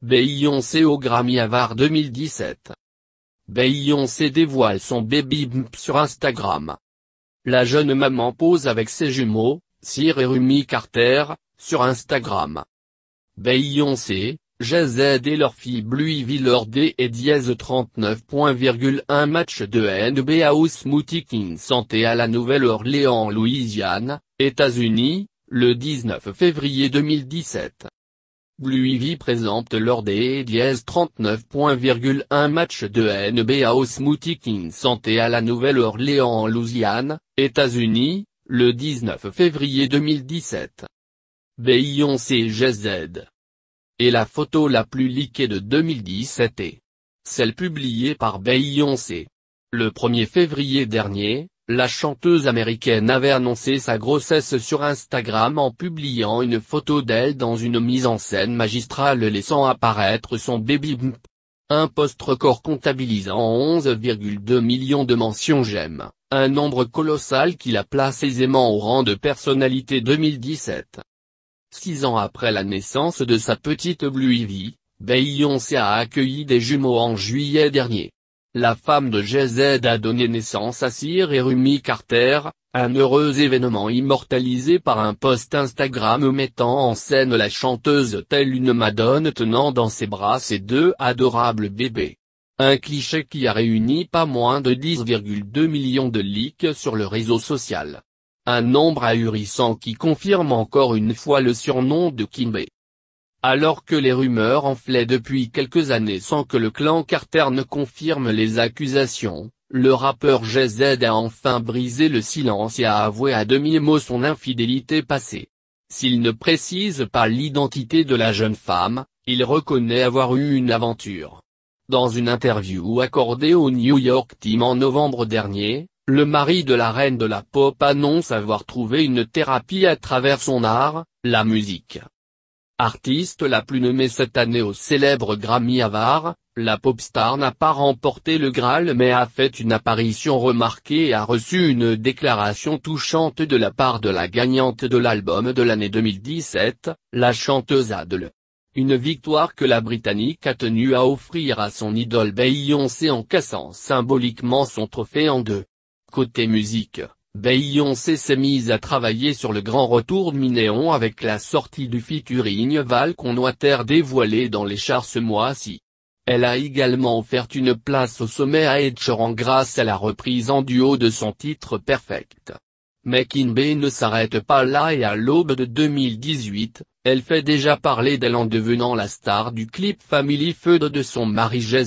Beyoncé au Grammy Avar 2017. Bayoncé dévoile son baby bump sur Instagram. La jeune maman pose avec ses jumeaux, Sir et Rumi Carter, sur Instagram. Bayoncé, JZ et leur fille Louisville D et Diaz 39.1 match de NBA au Smoothie King Santé à la Nouvelle-Orléans Louisiane, États-Unis, le 19 février 2017. Luigi présente lors des dièses 39.1 match de NBA au Smoothie King Santé à la Nouvelle-Orléans en Louisiane, États-Unis, le 19 février 2017. Beyoncé GZ. Et la photo la plus liquée de 2017 est celle publiée par Beyoncé. Le 1er février dernier, la chanteuse américaine avait annoncé sa grossesse sur Instagram en publiant une photo d'elle dans une mise en scène magistrale laissant apparaître son baby bump. Un post record comptabilisant 11,2 millions de mentions j'aime, un nombre colossal qui la place aisément au rang de personnalité 2017. Six ans après la naissance de sa petite Blue Ivy, Beyoncé a accueilli des jumeaux en juillet dernier la femme de GZ a donné naissance à Cyr et Rumi Carter, un heureux événement immortalisé par un post Instagram mettant en scène la chanteuse telle une madone tenant dans ses bras ses deux adorables bébés. Un cliché qui a réuni pas moins de 10,2 millions de likes sur le réseau social. Un nombre ahurissant qui confirme encore une fois le surnom de Kimbe. Alors que les rumeurs enflaient depuis quelques années sans que le clan Carter ne confirme les accusations, le rappeur JZ a enfin brisé le silence et a avoué à demi-mot son infidélité passée. S'il ne précise pas l'identité de la jeune femme, il reconnaît avoir eu une aventure. Dans une interview accordée au New York Times en novembre dernier, le mari de la reine de la pop annonce avoir trouvé une thérapie à travers son art, la musique. Artiste la plus nommée cette année au célèbre Grammy Avar, la popstar n'a pas remporté le Graal mais a fait une apparition remarquée et a reçu une déclaration touchante de la part de la gagnante de l'album de l'année 2017, la chanteuse Adele. Une victoire que la Britannique a tenu à offrir à son idole Beyoncé en cassant symboliquement son trophée en deux. Côté musique Beyoncé s'est mise à travailler sur le grand retour de Minéon avec la sortie du featuring Val terre dévoilé" dans les chars ce mois-ci. Elle a également offert une place au sommet à Ed grâce à la reprise en duo de son titre Perfect. Mais ne s'arrête pas là et à l'aube de 2018, elle fait déjà parler d'elle en devenant la star du clip Family Feud de son mari Jay